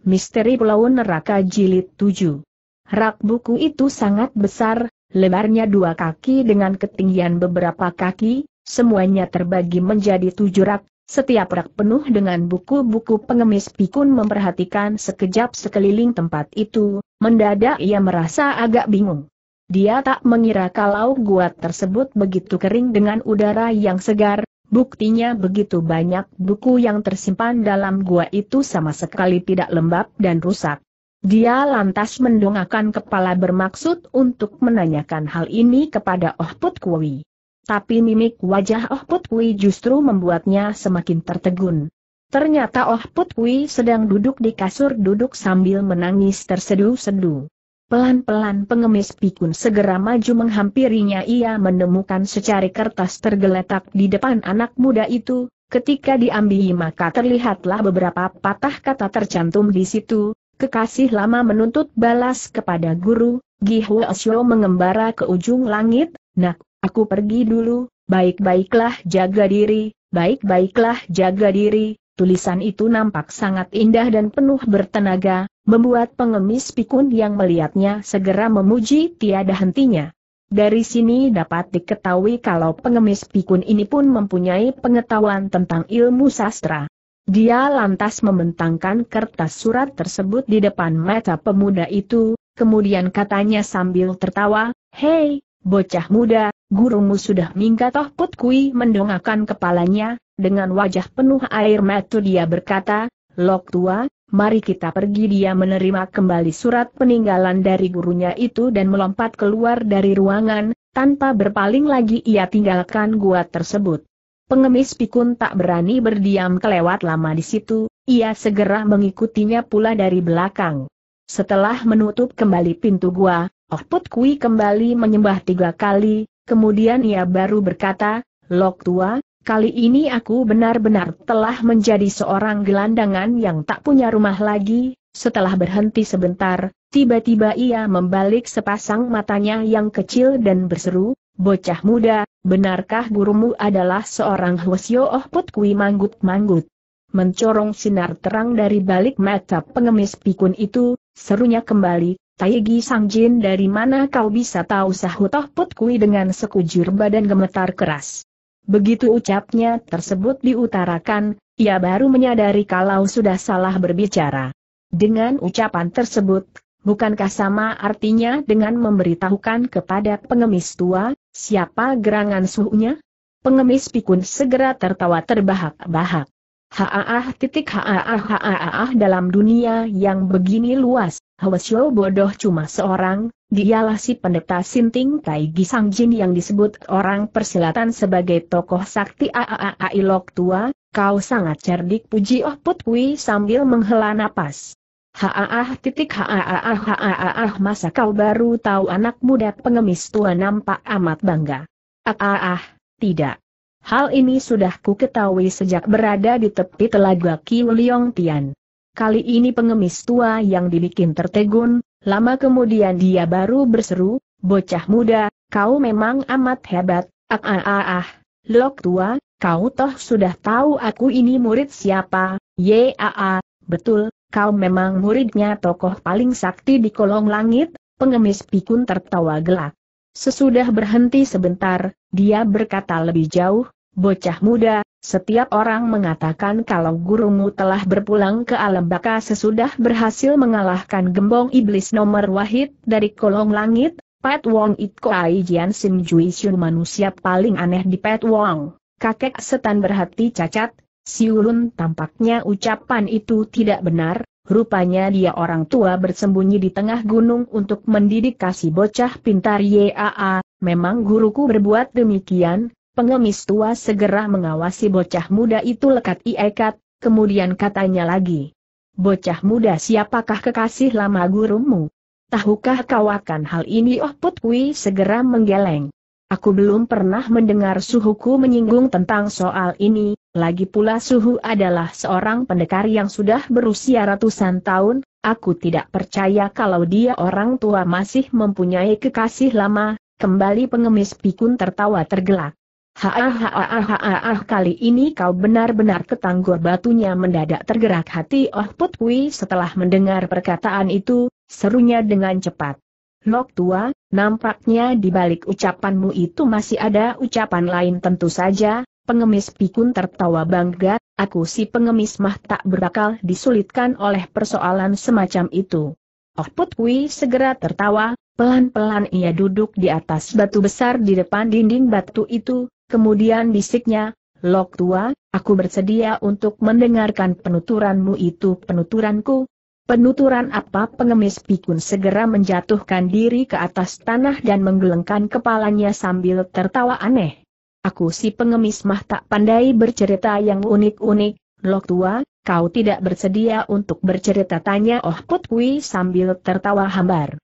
Misteri Pulau Neraka Jilid 7. Rak buku itu sangat besar, lebarnya dua kaki dengan ketinggian beberapa kaki, semuanya terbagi menjadi tujuh rak, setiap rak penuh dengan buku-buku pengemis pikun memperhatikan sekejap sekeliling tempat itu, mendadak ia merasa agak bingung. Dia tak mengira kalau gua tersebut begitu kering dengan udara yang segar, Buktinya begitu banyak buku yang tersimpan dalam gua itu sama sekali tidak lembab dan rusak. Dia lantas mendongakkan kepala bermaksud untuk menanyakan hal ini kepada Oh Put Kui. Tapi mimik wajah Oh Put Kui justru membuatnya semakin tertegun. Ternyata Oh Put Kui sedang duduk di kasur duduk sambil menangis terseduh-seduh. Pelan-pelan pengemis pikun segera maju menghampirinya ia menemukan secari kertas tergeletak di depan anak muda itu, ketika diambil maka terlihatlah beberapa patah kata tercantum di situ, kekasih lama menuntut balas kepada guru, Gihwa Osyo mengembara ke ujung langit, nak, aku pergi dulu, baik-baiklah jaga diri, baik-baiklah jaga diri, Tulisan itu nampak sangat indah dan penuh bertenaga, membuat pengemis pikun yang melihatnya segera memuji tiada hentinya. Dari sini dapat diketahui kalau pengemis pikun ini pun mempunyai pengetahuan tentang ilmu sastra. Dia lantas membentangkan kertas surat tersebut di depan mata pemuda itu, kemudian katanya sambil tertawa, Hei, bocah muda, gurumu sudah minggat toh putkui mendongakkan kepalanya, dengan wajah penuh air mata dia berkata, Lok tua, mari kita pergi dia menerima kembali surat peninggalan dari gurunya itu dan melompat keluar dari ruangan, tanpa berpaling lagi ia tinggalkan gua tersebut. Pengemis pikun tak berani berdiam kelewat lama di situ, ia segera mengikutinya pula dari belakang. Setelah menutup kembali pintu gua, Oh Put Kui kembali menyembah tiga kali, kemudian ia baru berkata, Lok tua, Kali ini aku benar-benar telah menjadi seorang gelandangan yang tak punya rumah lagi, setelah berhenti sebentar, tiba-tiba ia membalik sepasang matanya yang kecil dan berseru, Bocah muda, benarkah gurumu adalah seorang Hwasyo Oh Put Kui manggut-manggut? Mencorong sinar terang dari balik mata pengemis pikun itu, serunya kembali, Taigi Jin dari mana kau bisa tahu sahut Oh dengan sekujur badan gemetar keras. Begitu ucapnya tersebut diutarakan, ia baru menyadari kalau sudah salah berbicara. Dengan ucapan tersebut, bukankah sama artinya dengan memberitahukan kepada pengemis tua, siapa gerangan suhunya? Pengemis pikun segera tertawa terbahak-bahak. Haaah titik haaah haaah dalam dunia yang begini luas, Hwasyo bodoh cuma seorang, dialah si pendeta Sinting Tai Gisang Jin yang disebut orang persilatan sebagai tokoh sakti ilok tua, kau sangat cerdik puji Oh Put sambil menghela napas. Haaah titik haaah haaah masa kau baru tahu anak muda pengemis tua nampak amat bangga. Aaah, tidak. Hal ini sudah ku ketahui sejak berada di tepi telaga Kiuliong Tian. Kali ini pengemis tua yang dibikin tertegun, lama kemudian dia baru berseru, bocah muda, kau memang amat hebat, ah ah ah ah, lok tua, kau toh sudah tahu aku ini murid siapa, ah, ah, betul, kau memang muridnya tokoh paling sakti di kolong langit, pengemis pikun tertawa gelak. Sesudah berhenti sebentar, dia berkata lebih jauh, bocah muda, setiap orang mengatakan kalau gurumu telah berpulang ke alam baka sesudah berhasil mengalahkan gembong iblis nomor wahid dari kolong langit, Pat Wong It Ai Jian Sim Jui Siun manusia paling aneh di Pat Wong. Kakek setan berhati cacat, siulun tampaknya ucapan itu tidak benar, rupanya dia orang tua bersembunyi di tengah gunung untuk mendidik kasih bocah pintar YAA, memang guruku berbuat demikian, Pengemis tua segera mengawasi bocah muda itu lekat iekat, kemudian katanya lagi. Bocah muda siapakah kekasih lama gurumu? Tahukah kau akan hal ini? Oh putwi segera menggeleng. Aku belum pernah mendengar suhuku menyinggung tentang soal ini, lagi pula suhu adalah seorang pendekar yang sudah berusia ratusan tahun, aku tidak percaya kalau dia orang tua masih mempunyai kekasih lama, kembali pengemis pikun tertawa tergelak. Haah ah, kali ini kau benar-benar ketanggor batunya mendadak tergerak hati Oh Put setelah mendengar perkataan itu, serunya dengan cepat. Nok tua, nampaknya di balik ucapanmu itu masih ada ucapan lain tentu saja, pengemis pikun tertawa bangga, aku si pengemis mah tak berakal disulitkan oleh persoalan semacam itu. Oh Put segera tertawa, Pelan-pelan ia duduk di atas batu besar di depan dinding batu itu, Kemudian bisiknya, Lok tua, aku bersedia untuk mendengarkan penuturanmu itu penuturanku. Penuturan apa pengemis pikun segera menjatuhkan diri ke atas tanah dan menggelengkan kepalanya sambil tertawa aneh. Aku si pengemis mah tak pandai bercerita yang unik-unik, Lok tua, kau tidak bersedia untuk bercerita tanya Oh Putwi sambil tertawa hambar.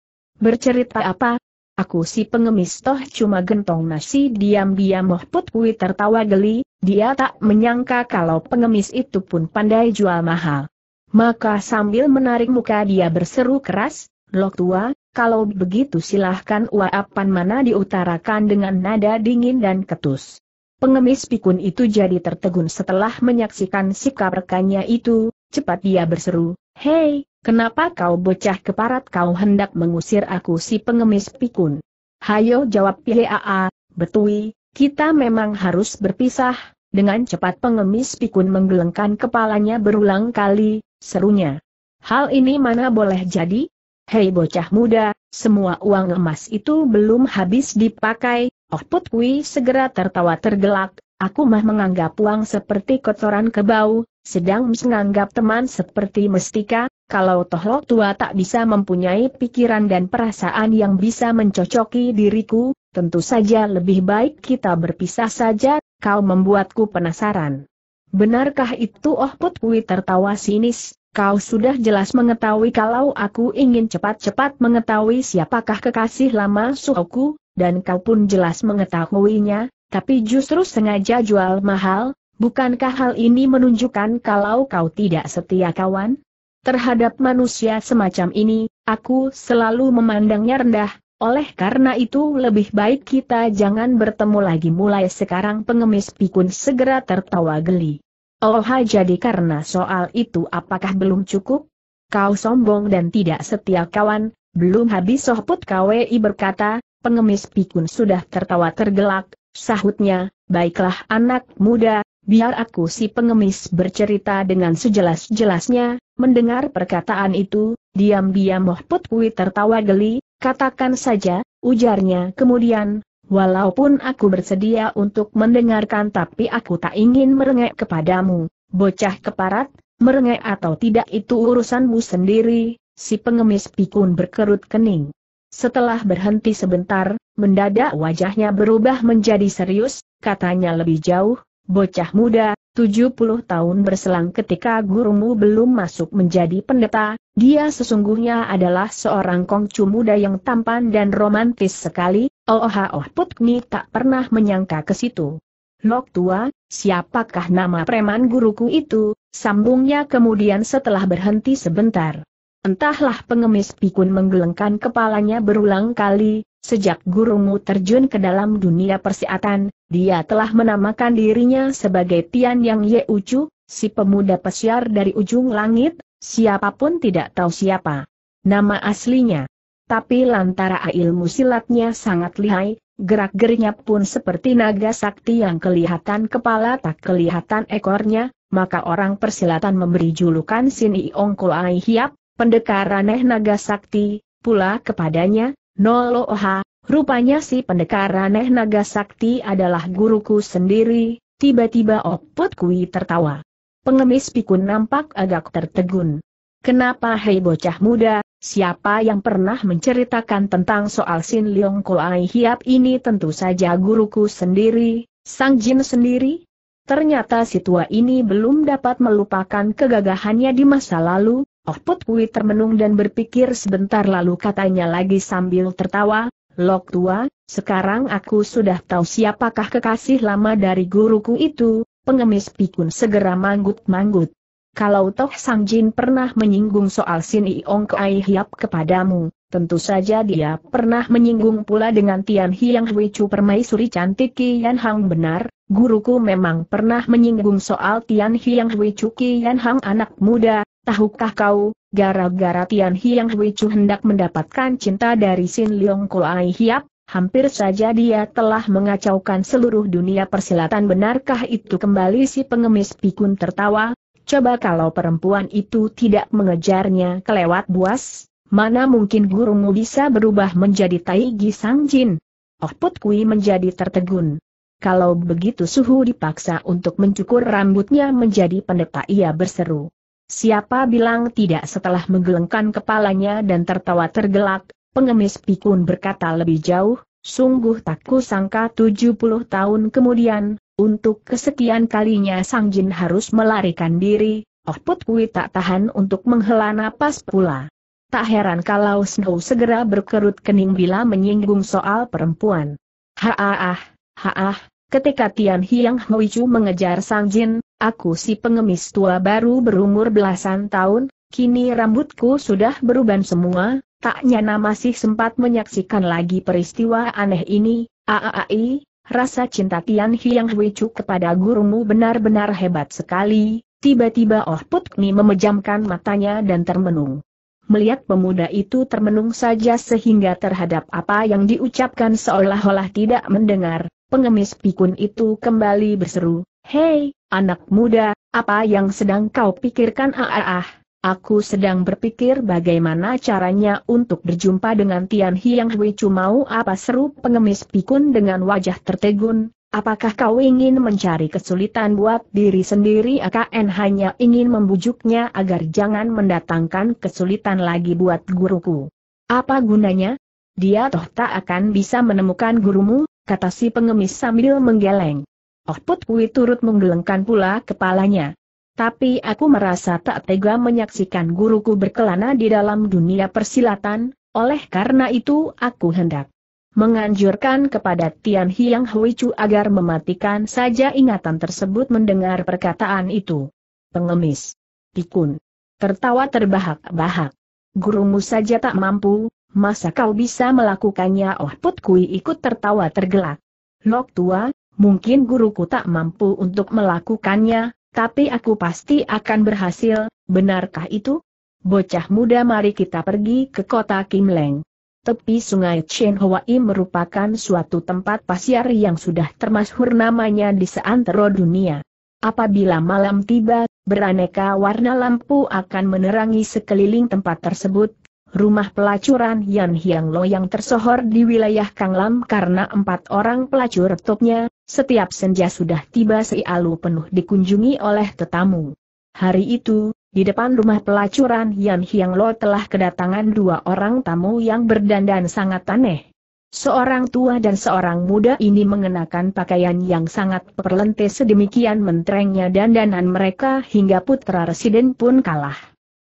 Bercerita apa, Aku si pengemis toh cuma gentong nasi diam-diam moh Kui tertawa geli, dia tak menyangka kalau pengemis itu pun pandai jual mahal. Maka sambil menarik muka dia berseru keras, Lok tua, kalau begitu silahkan uapan mana diutarakan dengan nada dingin dan ketus. Pengemis pikun itu jadi tertegun setelah menyaksikan sikap rekannya itu, cepat dia berseru, Hei, Kenapa kau bocah keparat kau hendak mengusir aku si pengemis pikun? Hayo jawab Pihaa, betui, kita memang harus berpisah, dengan cepat pengemis pikun menggelengkan kepalanya berulang kali, serunya. Hal ini mana boleh jadi? Hei bocah muda, semua uang emas itu belum habis dipakai, Oh Put segera tertawa tergelak, Aku mah menganggap uang seperti kotoran kebau, sedang menganggap teman seperti mestika, kalau toh lo tua tak bisa mempunyai pikiran dan perasaan yang bisa mencocoki diriku, tentu saja lebih baik kita berpisah saja, kau membuatku penasaran. Benarkah itu Oh Put tertawa sinis, kau sudah jelas mengetahui kalau aku ingin cepat-cepat mengetahui siapakah kekasih lama suhoku, dan kau pun jelas mengetahuinya, tapi justru sengaja jual mahal, bukankah hal ini menunjukkan kalau kau tidak setia kawan? Terhadap manusia semacam ini, aku selalu memandangnya rendah, oleh karena itu lebih baik kita jangan bertemu lagi mulai sekarang pengemis pikun segera tertawa geli. Oh jadi karena soal itu apakah belum cukup? Kau sombong dan tidak setia kawan, belum habis sohput KWI berkata, pengemis pikun sudah tertawa tergelak, Sahutnya, baiklah anak muda, biar aku si pengemis bercerita dengan sejelas-jelasnya, mendengar perkataan itu, diam-diam Moh Putwi tertawa geli, katakan saja, ujarnya kemudian, walaupun aku bersedia untuk mendengarkan tapi aku tak ingin merengek kepadamu, bocah keparat, merengek atau tidak itu urusanmu sendiri, si pengemis pikun berkerut kening. Setelah berhenti sebentar, mendadak wajahnya berubah menjadi serius, katanya lebih jauh, bocah muda, 70 tahun berselang ketika gurumu belum masuk menjadi pendeta, dia sesungguhnya adalah seorang kongcu muda yang tampan dan romantis sekali, oh oh, oh Putni tak pernah menyangka ke situ. Lok tua, siapakah nama preman guruku itu, sambungnya kemudian setelah berhenti sebentar. Entahlah pengemis pikun menggelengkan kepalanya berulang kali, sejak gurumu terjun ke dalam dunia persiatan, dia telah menamakan dirinya sebagai Tian Yang Ye Ucu, si pemuda pesiar dari ujung langit, siapapun tidak tahu siapa. Nama aslinya. Tapi lantara ilmu silatnya sangat lihai, gerak gerinya pun seperti naga sakti yang kelihatan kepala tak kelihatan ekornya, maka orang persilatan memberi julukan Sin Iong Koai Hiap, pendekar aneh naga sakti, pula kepadanya, Noloha, rupanya si pendekar aneh naga sakti adalah guruku sendiri, tiba-tiba Opot Kui tertawa. Pengemis pikun nampak agak tertegun. Kenapa hei bocah muda, siapa yang pernah menceritakan tentang soal Sin Leong Koai Hiap ini tentu saja guruku sendiri, Sang Jin sendiri? Ternyata si tua ini belum dapat melupakan kegagahannya di masa lalu, Oh Put Kui termenung dan berpikir sebentar lalu katanya lagi sambil tertawa, Lok tua, sekarang aku sudah tahu siapakah kekasih lama dari guruku itu, pengemis pikun segera manggut-manggut. Kalau Toh Sang Jin pernah menyinggung soal Sin Iong Kai Hiap kepadamu, Tentu saja dia pernah menyinggung pula dengan Tian Hiang Hui Chu permaisuri cantik Kian Hang benar, guruku memang pernah menyinggung soal Tian Hiang Hui Chu Kian Hang anak muda, tahukah kau, gara-gara Tian Hiang Hui Chu hendak mendapatkan cinta dari Sin Leong Ai Hiap, hampir saja dia telah mengacaukan seluruh dunia persilatan benarkah itu kembali si pengemis pikun tertawa, coba kalau perempuan itu tidak mengejarnya kelewat buas? Mana mungkin gurumu bisa berubah menjadi Tai Sang Jin? Oh Put Kui menjadi tertegun. Kalau begitu suhu dipaksa untuk mencukur rambutnya menjadi pendeta ia berseru. Siapa bilang tidak setelah menggelengkan kepalanya dan tertawa tergelak, pengemis pikun berkata lebih jauh, sungguh tak kusangka 70 tahun kemudian, untuk kesekian kalinya Sang Jin harus melarikan diri, Oh Put Kui tak tahan untuk menghela napas pula. Tak heran kalau Snow segera berkerut kening bila menyinggung soal perempuan. Haah, haah, ketika Tian Hiang Chu mengejar Sang Jin, aku si pengemis tua baru berumur belasan tahun, kini rambutku sudah beruban semua, tak nyana masih sempat menyaksikan lagi peristiwa aneh ini, aaai, rasa cinta Tian Hiang Chu kepada gurumu benar-benar hebat sekali, tiba-tiba Oh Putni memejamkan matanya dan termenung. Melihat pemuda itu termenung saja sehingga terhadap apa yang diucapkan seolah-olah tidak mendengar, pengemis pikun itu kembali berseru, Hei, anak muda, apa yang sedang kau pikirkan ah aku sedang berpikir bagaimana caranya untuk berjumpa dengan Tian Hiang Hui cumau apa seru pengemis pikun dengan wajah tertegun, Apakah kau ingin mencari kesulitan buat diri sendiri AKN hanya ingin membujuknya agar jangan mendatangkan kesulitan lagi buat guruku. Apa gunanya? Dia toh tak akan bisa menemukan gurumu, kata si pengemis sambil menggeleng. Oh Put turut menggelengkan pula kepalanya. Tapi aku merasa tak tega menyaksikan guruku berkelana di dalam dunia persilatan, oleh karena itu aku hendak menganjurkan kepada Tian Hiang Huichu agar mematikan saja ingatan tersebut mendengar perkataan itu. Pengemis. Pikun. Tertawa terbahak-bahak. Gurumu saja tak mampu, masa kau bisa melakukannya? Oh Put Kui ikut tertawa tergelak. Lok tua, mungkin guruku tak mampu untuk melakukannya, tapi aku pasti akan berhasil, benarkah itu? Bocah muda mari kita pergi ke kota Kim Leng. Tepi sungai Chenhawai merupakan suatu tempat pasir yang sudah termasuk namanya di seantero dunia. Apabila malam tiba, beraneka warna lampu akan menerangi sekeliling tempat tersebut. Rumah pelacuran Yan Hiang Lo yang tersohor di wilayah Kanglam karena empat orang pelacur topnya, setiap senja sudah tiba seialu penuh dikunjungi oleh tetamu. Hari itu, di depan rumah pelacuran Yan Hiang Lo telah kedatangan dua orang tamu yang berdandan sangat aneh. Seorang tua dan seorang muda ini mengenakan pakaian yang sangat perlente sedemikian menterengnya dandanan mereka hingga putra residen pun kalah.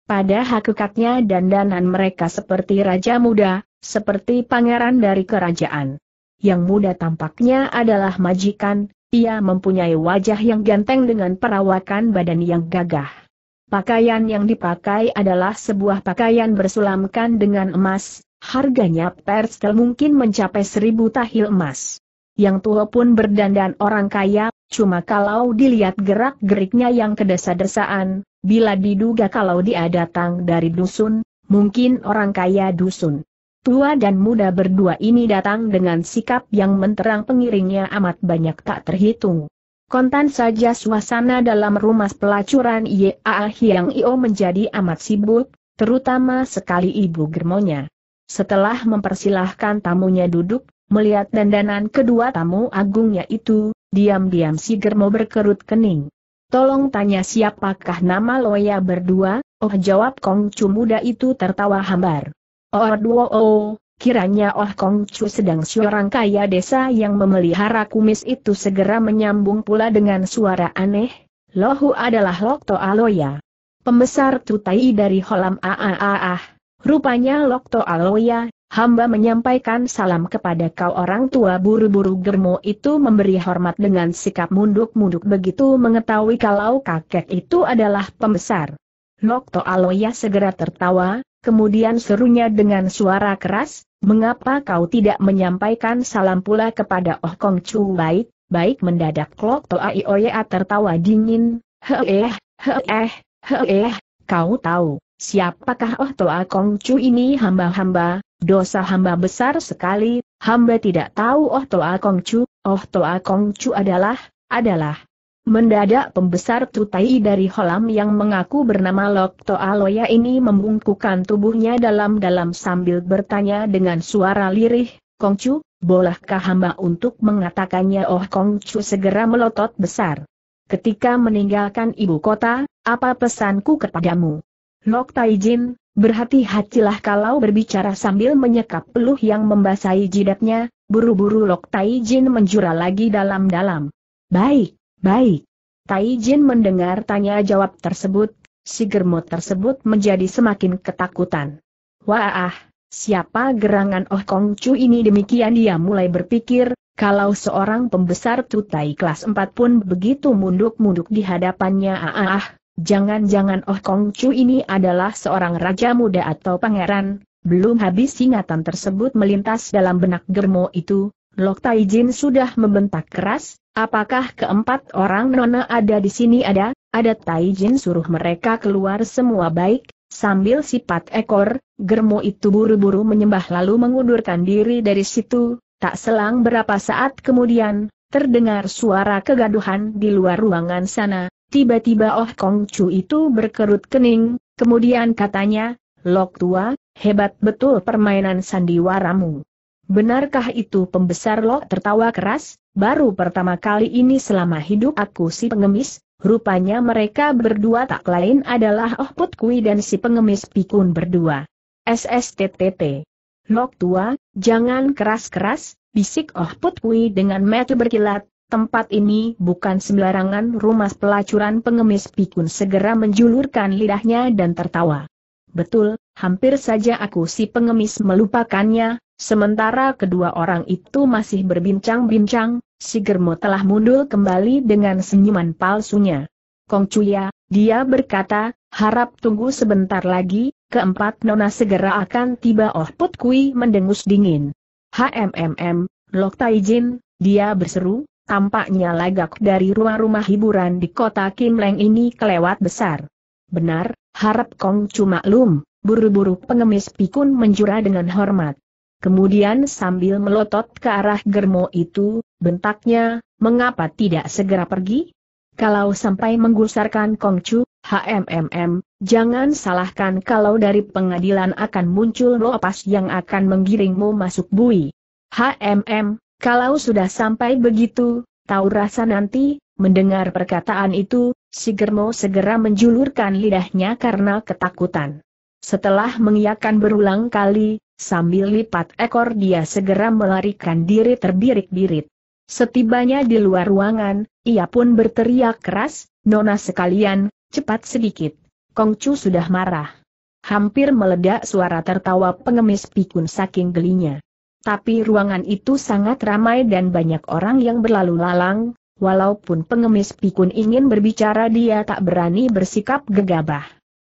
Pada hakikatnya dandanan mereka seperti raja muda, seperti pangeran dari kerajaan. Yang muda tampaknya adalah majikan, ia mempunyai wajah yang ganteng dengan perawakan badan yang gagah. Pakaian yang dipakai adalah sebuah pakaian bersulamkan dengan emas, harganya perstel mungkin mencapai seribu tahil emas. Yang tua pun berdandan orang kaya, cuma kalau dilihat gerak-geriknya yang kedesa-desaan, bila diduga kalau dia datang dari dusun, mungkin orang kaya dusun. Tua dan muda berdua ini datang dengan sikap yang menterang pengiringnya amat banyak tak terhitung. Kontan saja suasana dalam rumah pelacuran Ia Hiang Io menjadi amat sibuk, terutama sekali ibu germonya. Setelah mempersilahkan tamunya duduk, melihat dandanan kedua tamu agungnya itu, diam-diam si germo berkerut kening. Tolong tanya siapakah nama loya berdua, oh jawab Kong Cu muda itu tertawa hambar. Oh duo oh, Kiranya Oh Kong Chu sedang seorang kaya desa yang memelihara kumis itu segera menyambung pula dengan suara aneh, Lohu adalah Lokto Aloya. Pembesar Tutai dari Holam Aaah. Rupanya Lokto Aloya, hamba menyampaikan salam kepada kau orang tua buru-buru germo itu memberi hormat dengan sikap munduk-munduk begitu mengetahui kalau kakek itu adalah pembesar. Lokto Aloya segera tertawa, kemudian serunya dengan suara keras, mengapa kau tidak menyampaikan salam pula kepada Oh Kong Chu baik, baik mendadak Klok Toa Oya tertawa dingin, heeh, heeh, heeh, kau tahu, siapakah Oh Toa Kong Chu ini hamba-hamba, dosa hamba besar sekali, hamba tidak tahu Oh Toa Kong Chu, Oh Toa Kong Chu adalah, adalah, Mendadak pembesar Tutai dari Holam yang mengaku bernama Lokto Aloya ini membungkukan tubuhnya dalam-dalam sambil bertanya dengan suara lirih, Kongcu, bolehkah hamba untuk mengatakannya Oh Kongcu segera melotot besar. Ketika meninggalkan ibu kota, apa pesanku kepadamu? Lok Taijin, berhati-hatilah kalau berbicara sambil menyekap peluh yang membasahi jidatnya, buru-buru Lok Taijin menjura lagi dalam-dalam. Baik, Baik. Tai Jin mendengar tanya jawab tersebut, si germot tersebut menjadi semakin ketakutan. Wah, siapa gerangan Oh Kong Chu ini demikian dia mulai berpikir, kalau seorang pembesar tutai kelas 4 pun begitu munduk-munduk di hadapannya ah jangan-jangan Oh Kong Chu ini adalah seorang raja muda atau pangeran, belum habis ingatan tersebut melintas dalam benak germo itu, Lok Taijin sudah membentak keras, apakah keempat orang nona ada di sini ada, ada Taijin suruh mereka keluar semua baik, sambil sipat ekor, germo itu buru-buru menyembah lalu mengundurkan diri dari situ, tak selang berapa saat kemudian, terdengar suara kegaduhan di luar ruangan sana, tiba-tiba Oh Kong Chu itu berkerut kening, kemudian katanya, Lok tua, hebat betul permainan sandiwaramu. Benarkah itu pembesar Lok tertawa keras, baru pertama kali ini selama hidup aku si pengemis, rupanya mereka berdua tak lain adalah Oh Put Kui dan si pengemis Pikun berdua. SSTTT. Lok tua, jangan keras-keras, bisik Oh Put Kui dengan mata berkilat, tempat ini bukan sembarangan rumah pelacuran pengemis Pikun segera menjulurkan lidahnya dan tertawa. Betul, hampir saja aku si pengemis melupakannya, Sementara kedua orang itu masih berbincang-bincang, si Germo telah mundur kembali dengan senyuman palsunya. Kong Chuya, dia berkata, harap tunggu sebentar lagi, keempat nona segera akan tiba Oh Put Kui mendengus dingin. HMMM, Lok Taijin, dia berseru, tampaknya lagak dari rumah-rumah hiburan di kota Kim Leng ini kelewat besar. Benar, harap Kong cuma maklum, buru-buru pengemis pikun menjura dengan hormat. Kemudian sambil melotot ke arah germo itu, bentaknya, mengapa tidak segera pergi? Kalau sampai menggusarkan Kongcu, HMMM, jangan salahkan kalau dari pengadilan akan muncul lopas yang akan menggiringmu masuk bui. HMM, kalau sudah sampai begitu, tahu rasa nanti, mendengar perkataan itu, si Germo segera menjulurkan lidahnya karena ketakutan. Setelah mengiakan berulang kali, Sambil lipat ekor dia segera melarikan diri terbirik-birit. Setibanya di luar ruangan, ia pun berteriak keras, Nona sekalian, cepat sedikit. Kongcu sudah marah. Hampir meledak suara tertawa pengemis pikun saking gelinya. Tapi ruangan itu sangat ramai dan banyak orang yang berlalu lalang, walaupun pengemis pikun ingin berbicara dia tak berani bersikap gegabah.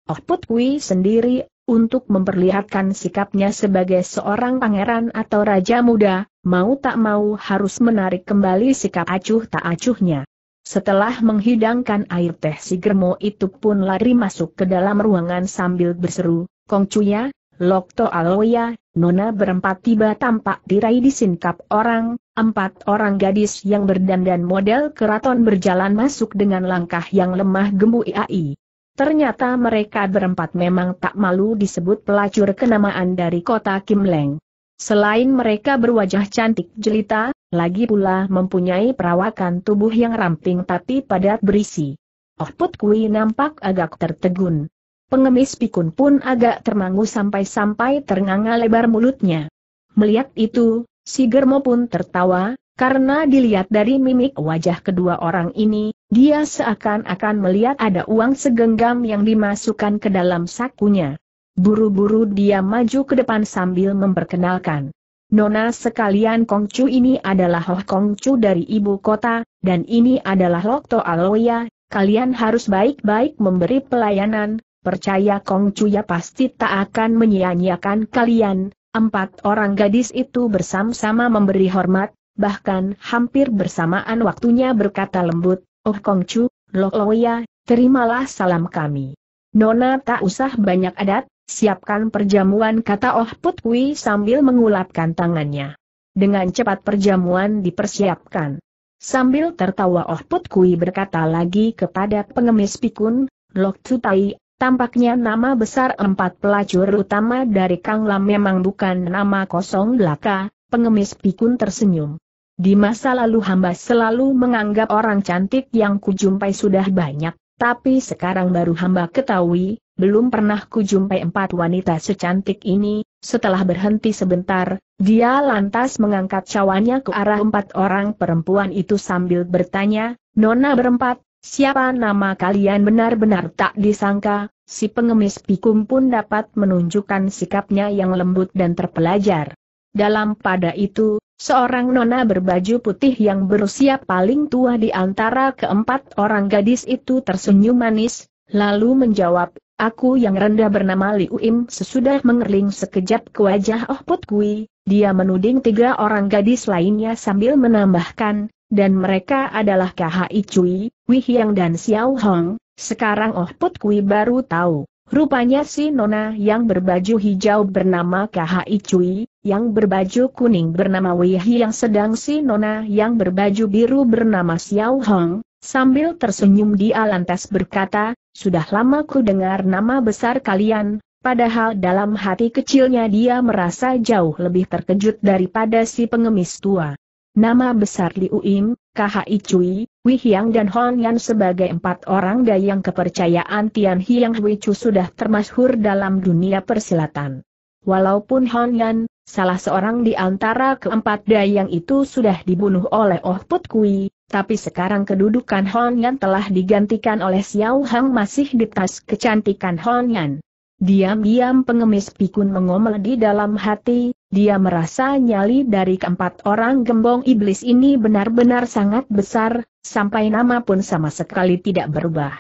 Oh Putwi sendiri untuk memperlihatkan sikapnya sebagai seorang pangeran atau raja muda, mau tak mau harus menarik kembali sikap acuh tak acuhnya. Setelah menghidangkan air teh si germo itu pun lari masuk ke dalam ruangan sambil berseru, Kongcuya, Lokto Aloya, Nona berempat tiba tampak tirai disingkap orang, empat orang gadis yang berdandan model keraton berjalan masuk dengan langkah yang lemah gemuk iai. Ternyata mereka berempat memang tak malu disebut pelacur kenamaan dari kota Kim Leng. Selain mereka berwajah cantik jelita, lagi pula mempunyai perawakan tubuh yang ramping tapi padat berisi. Oh Put Kui nampak agak tertegun. Pengemis pikun pun agak termangu sampai-sampai ternganga lebar mulutnya. Melihat itu, si Germo pun tertawa, karena dilihat dari mimik wajah kedua orang ini, dia seakan-akan melihat ada uang segenggam yang dimasukkan ke dalam sakunya. Buru-buru dia maju ke depan sambil memperkenalkan. Nona sekalian Kongcu ini adalah Hoh Kongcu dari ibu kota, dan ini adalah Lokto Aloya, kalian harus baik-baik memberi pelayanan, percaya Kongcu ya pasti tak akan menyia-nyiakan kalian. Empat orang gadis itu bersama-sama memberi hormat, bahkan hampir bersamaan waktunya berkata lembut, Oh Kongcu, Loya, terimalah salam kami. Nona tak usah banyak adat, siapkan perjamuan kata Oh Put Kui sambil mengulapkan tangannya. Dengan cepat perjamuan dipersiapkan. Sambil tertawa Oh Put Kui berkata lagi kepada pengemis pikun, Lok Tai, tampaknya nama besar empat pelacur utama dari Kang Lam memang bukan nama kosong belaka, pengemis pikun tersenyum. Di masa lalu hamba selalu menganggap orang cantik yang kujumpai sudah banyak, tapi sekarang baru hamba ketahui, belum pernah kujumpai empat wanita secantik ini, setelah berhenti sebentar, dia lantas mengangkat cawannya ke arah empat orang perempuan itu sambil bertanya, Nona berempat, siapa nama kalian benar-benar tak disangka, si pengemis pikum pun dapat menunjukkan sikapnya yang lembut dan terpelajar. Dalam pada itu, Seorang nona berbaju putih yang berusia paling tua di antara keempat orang gadis itu tersenyum manis, lalu menjawab, Aku yang rendah bernama Liu Im sesudah mengerling sekejap ke wajah Oh Put Kui, dia menuding tiga orang gadis lainnya sambil menambahkan, dan mereka adalah KHI Cui, Wei Hiang dan Xiao Hong, sekarang Oh Put Kui baru tahu. Rupanya si Nona yang berbaju hijau bernama KHI Cui, yang berbaju kuning bernama Wei, yang sedang si Nona yang berbaju biru bernama Xiao Hong, sambil tersenyum dia lantas berkata, sudah lama ku dengar nama besar kalian, padahal dalam hati kecilnya dia merasa jauh lebih terkejut daripada si pengemis tua. Nama besar Liu Im, Kahai Cui, Wei Hiang dan Hong Yan sebagai empat orang dayang kepercayaan Tian Hiang Wei Chu sudah termasyhur dalam dunia persilatan. Walaupun Hong Yan, salah seorang di antara keempat dayang itu sudah dibunuh oleh Oh Put Kui, tapi sekarang kedudukan Hong Yan telah digantikan oleh Xiao Hang masih di tas kecantikan Hong Yan. Diam-diam pengemis pikun mengomel di dalam hati, dia merasa nyali dari keempat orang gembong iblis ini benar-benar sangat besar, sampai nama pun sama sekali tidak berubah.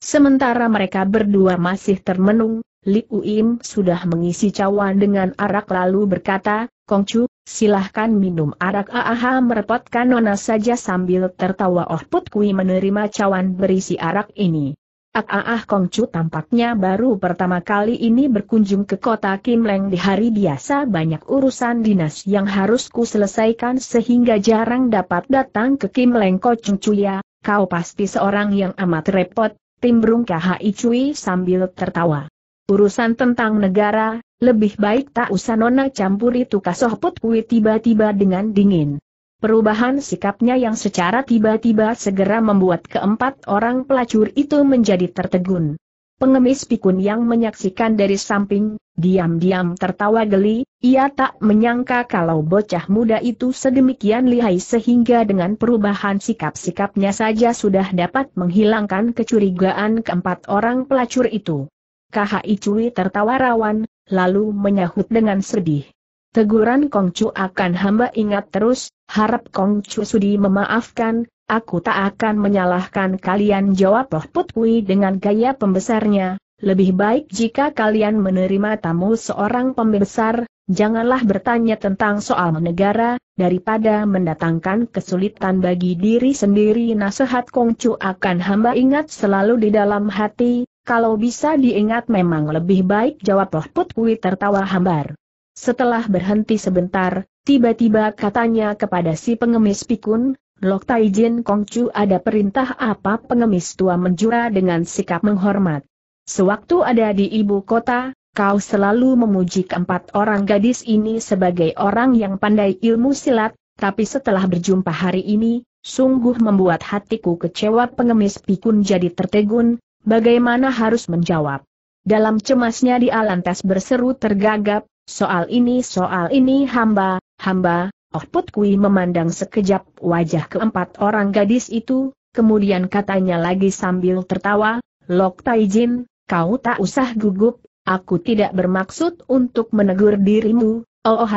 Sementara mereka berdua masih termenung, Li Uim sudah mengisi cawan dengan arak lalu berkata, Kongcu, silahkan minum arak Aha merepotkan Nona saja sambil tertawa Oh Put menerima cawan berisi arak ini. Ah, ah, ah Kongcu tampaknya baru pertama kali ini berkunjung ke kota Kim Leng di hari biasa banyak urusan dinas yang harus ku selesaikan sehingga jarang dapat datang ke Kim Leng Kimleng Chu ya, kau pasti seorang yang amat repot, timbrung KHI Cui sambil tertawa. Urusan tentang negara, lebih baik tak usah nona campuri tukasoh put kui tiba-tiba dengan dingin. Perubahan sikapnya yang secara tiba-tiba segera membuat keempat orang pelacur itu menjadi tertegun. Pengemis pikun yang menyaksikan dari samping, diam-diam tertawa geli, ia tak menyangka kalau bocah muda itu sedemikian lihai sehingga dengan perubahan sikap-sikapnya saja sudah dapat menghilangkan kecurigaan keempat orang pelacur itu. KHI Cui tertawa rawan, lalu menyahut dengan sedih. Teguran Kongcu akan hamba ingat terus, harap Kongcu sudi memaafkan, aku tak akan menyalahkan kalian jawab Loh Putwi dengan gaya pembesarnya, lebih baik jika kalian menerima tamu seorang pembesar, janganlah bertanya tentang soal negara, daripada mendatangkan kesulitan bagi diri sendiri nasihat Kongcu akan hamba ingat selalu di dalam hati, kalau bisa diingat memang lebih baik jawab Loh Putwi tertawa hambar. Setelah berhenti sebentar, tiba-tiba katanya kepada si pengemis pikun, Lok Tai Jin Kongcu ada perintah apa pengemis tua menjura dengan sikap menghormat. Sewaktu ada di ibu kota, kau selalu memuji keempat orang gadis ini sebagai orang yang pandai ilmu silat, tapi setelah berjumpa hari ini, sungguh membuat hatiku kecewa pengemis pikun jadi tertegun, bagaimana harus menjawab. Dalam cemasnya di alantas berseru tergagap, Soal ini soal ini hamba, hamba, Oh Put Kui memandang sekejap wajah keempat orang gadis itu, kemudian katanya lagi sambil tertawa, Lok Taijin, kau tak usah gugup, aku tidak bermaksud untuk menegur dirimu, oh, oh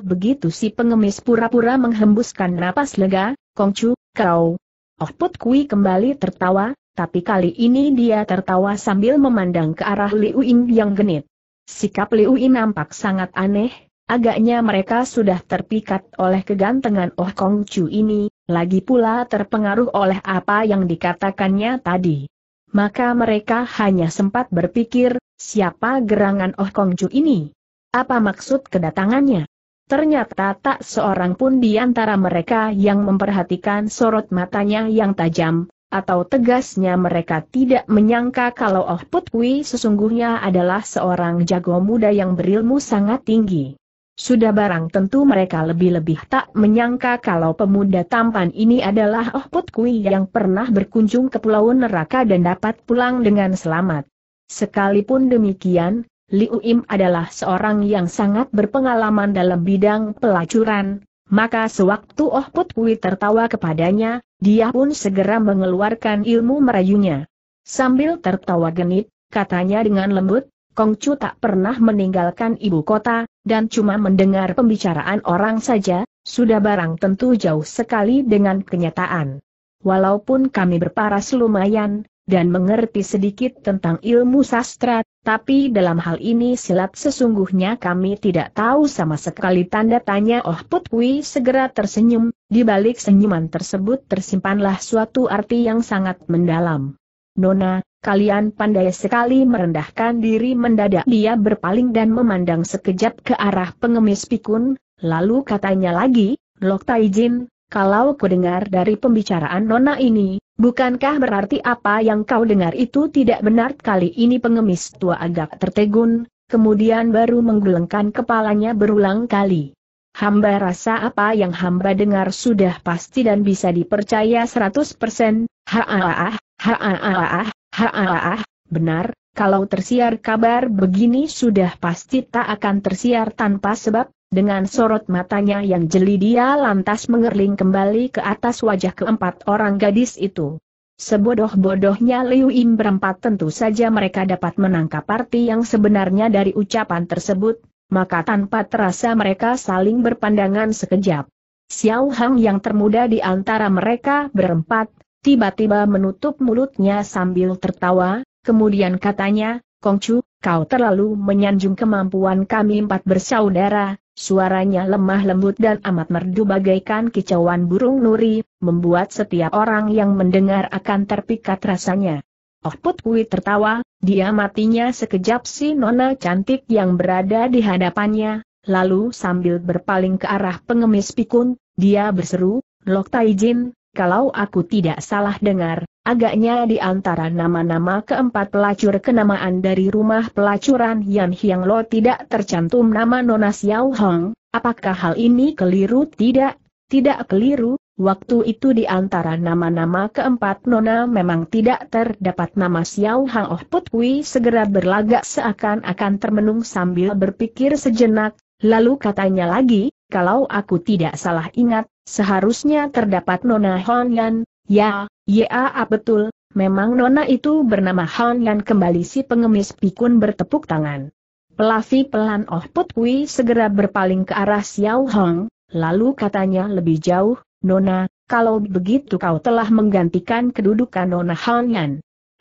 begitu si pengemis pura-pura menghembuskan napas lega, Kongcu, kau. Oh Put Kui kembali tertawa, tapi kali ini dia tertawa sambil memandang ke arah Liu Ying yang genit. Sikap Liu Yi nampak sangat aneh, agaknya mereka sudah terpikat oleh kegantengan Oh Kong Chu ini, lagi pula terpengaruh oleh apa yang dikatakannya tadi. Maka mereka hanya sempat berpikir, siapa gerangan Oh Kong Chu ini? Apa maksud kedatangannya? Ternyata tak seorang pun di antara mereka yang memperhatikan sorot matanya yang tajam, atau tegasnya mereka tidak menyangka kalau Oh Put sesungguhnya adalah seorang jago muda yang berilmu sangat tinggi. Sudah barang tentu mereka lebih-lebih tak menyangka kalau pemuda tampan ini adalah Oh Put yang pernah berkunjung ke Pulau Neraka dan dapat pulang dengan selamat. Sekalipun demikian, Liu Im adalah seorang yang sangat berpengalaman dalam bidang pelacuran, maka sewaktu Oh Put Kui tertawa kepadanya, dia pun segera mengeluarkan ilmu merayunya. Sambil tertawa genit, katanya dengan lembut, Kongcu tak pernah meninggalkan ibu kota, dan cuma mendengar pembicaraan orang saja, sudah barang tentu jauh sekali dengan kenyataan. Walaupun kami berparas lumayan, dan mengerti sedikit tentang ilmu sastra, tapi dalam hal ini silat sesungguhnya kami tidak tahu sama sekali tanda tanya Oh Putwi segera tersenyum, di balik senyuman tersebut tersimpanlah suatu arti yang sangat mendalam. Nona, kalian pandai sekali merendahkan diri mendadak dia berpaling dan memandang sekejap ke arah pengemis pikun, lalu katanya lagi, Lok Taijin, kalau kudengar dari pembicaraan Nona ini, Bukankah berarti apa yang kau dengar itu tidak benar kali ini pengemis tua agak tertegun, kemudian baru menggelengkan kepalanya berulang kali. Hamba rasa apa yang hamba dengar sudah pasti dan bisa dipercaya 100%, ha'a'ah, ha'a'ah, ha'a'ah, benar, kalau tersiar kabar begini sudah pasti tak akan tersiar tanpa sebab, dengan sorot matanya yang jeli dia lantas mengerling kembali ke atas wajah keempat orang gadis itu. Sebodoh-bodohnya Liu Im berempat tentu saja mereka dapat menangkap arti yang sebenarnya dari ucapan tersebut, maka tanpa terasa mereka saling berpandangan sekejap. Xiao Hang yang termuda di antara mereka berempat, tiba-tiba menutup mulutnya sambil tertawa, kemudian katanya, Kongcu, kau terlalu menyanjung kemampuan kami empat bersaudara, suaranya lemah lembut dan amat merdu bagaikan kicauan burung nuri, membuat setiap orang yang mendengar akan terpikat rasanya. Oh Put Kui tertawa, dia matinya sekejap si nona cantik yang berada di hadapannya, lalu sambil berpaling ke arah pengemis pikun, dia berseru, Lok Taijin, kalau aku tidak salah dengar, agaknya di antara nama-nama keempat pelacur kenamaan dari rumah pelacuran Yan Hiang Lo tidak tercantum nama Nona Xiao Hong, apakah hal ini keliru tidak? Tidak keliru, waktu itu di antara nama-nama keempat Nona memang tidak terdapat nama Xiao Hong. Oh Put Kui segera berlagak seakan-akan termenung sambil berpikir sejenak, lalu katanya lagi, kalau aku tidak salah ingat, seharusnya terdapat Nona Hon Yan, ya, ya ah, betul, memang Nona itu bernama Hon Yan kembali si pengemis pikun bertepuk tangan. Pelafi pelan Oh Put Kui segera berpaling ke arah Xiao Hong, lalu katanya lebih jauh, Nona, kalau begitu kau telah menggantikan kedudukan Nona Hon Yan.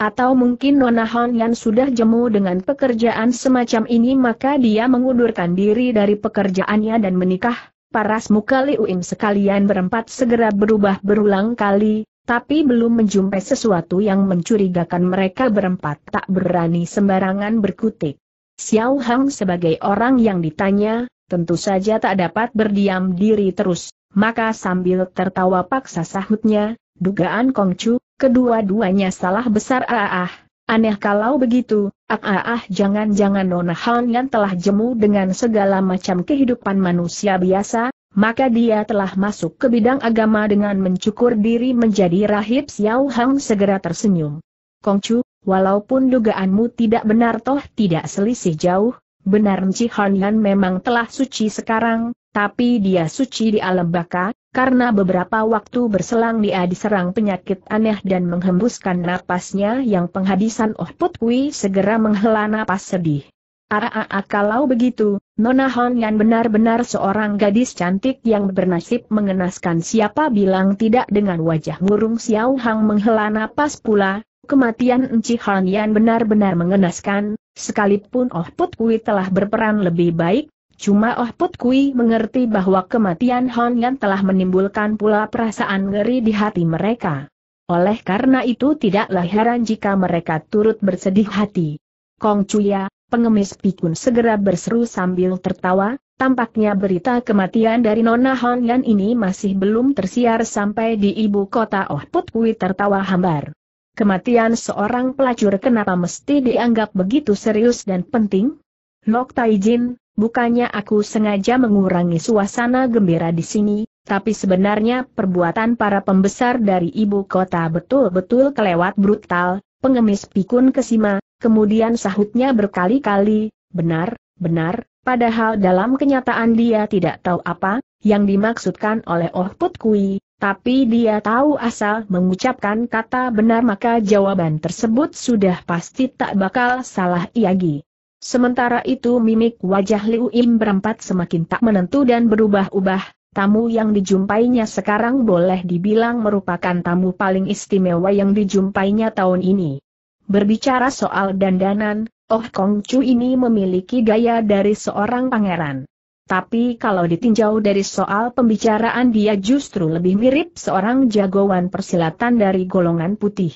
Atau mungkin Nona Hon Yan sudah jemu dengan pekerjaan semacam ini maka dia mengundurkan diri dari pekerjaannya dan menikah. Paras muka Liuim sekalian berempat segera berubah berulang kali, tapi belum menjumpai sesuatu yang mencurigakan mereka berempat tak berani sembarangan berkutik. Xiao Hang sebagai orang yang ditanya, tentu saja tak dapat berdiam diri terus, maka sambil tertawa paksa sahutnya, dugaan kong chu Kedua-duanya salah besar ah, ah. Aneh kalau begitu, ah ah, jangan-jangan Nona Han yang telah jemu dengan segala macam kehidupan manusia biasa, maka dia telah masuk ke bidang agama dengan mencukur diri menjadi rahib Xiao Hang segera tersenyum. Kongcu, walaupun dugaanmu tidak benar toh tidak selisih jauh, benar Nci Han Yan memang telah suci sekarang, tapi dia suci di alam baka, karena beberapa waktu berselang dia diserang penyakit aneh dan menghembuskan napasnya yang penghabisan Oh Put Kui segera menghela napas sedih. Araa ah, ah, ah, kalau begitu, Nona Hong yang benar-benar seorang gadis cantik yang bernasib mengenaskan siapa bilang tidak dengan wajah murung Xiao Hang menghela napas pula, kematian Enci Hong yang benar-benar mengenaskan, sekalipun Oh Put Kui telah berperan lebih baik, Cuma Oh Put Kui mengerti bahwa kematian Hon Yan telah menimbulkan pula perasaan ngeri di hati mereka. Oleh karena itu tidaklah heran jika mereka turut bersedih hati. Kong Chuya, pengemis pikun segera berseru sambil tertawa, tampaknya berita kematian dari Nona Hon Yan ini masih belum tersiar sampai di ibu kota Oh Put Kui tertawa hambar. Kematian seorang pelacur kenapa mesti dianggap begitu serius dan penting? Nok Taijin, Bukannya aku sengaja mengurangi suasana gembira di sini, tapi sebenarnya perbuatan para pembesar dari ibu kota betul-betul kelewat brutal, pengemis pikun kesima, kemudian sahutnya berkali-kali, benar, benar, padahal dalam kenyataan dia tidak tahu apa, yang dimaksudkan oleh Oh Put Kui, tapi dia tahu asal mengucapkan kata benar maka jawaban tersebut sudah pasti tak bakal salah Iagi. Sementara itu mimik wajah Liu Im berempat semakin tak menentu dan berubah-ubah, tamu yang dijumpainya sekarang boleh dibilang merupakan tamu paling istimewa yang dijumpainya tahun ini. Berbicara soal dandanan, Oh Kong Chu ini memiliki gaya dari seorang pangeran. Tapi kalau ditinjau dari soal pembicaraan dia justru lebih mirip seorang jagoan persilatan dari golongan putih.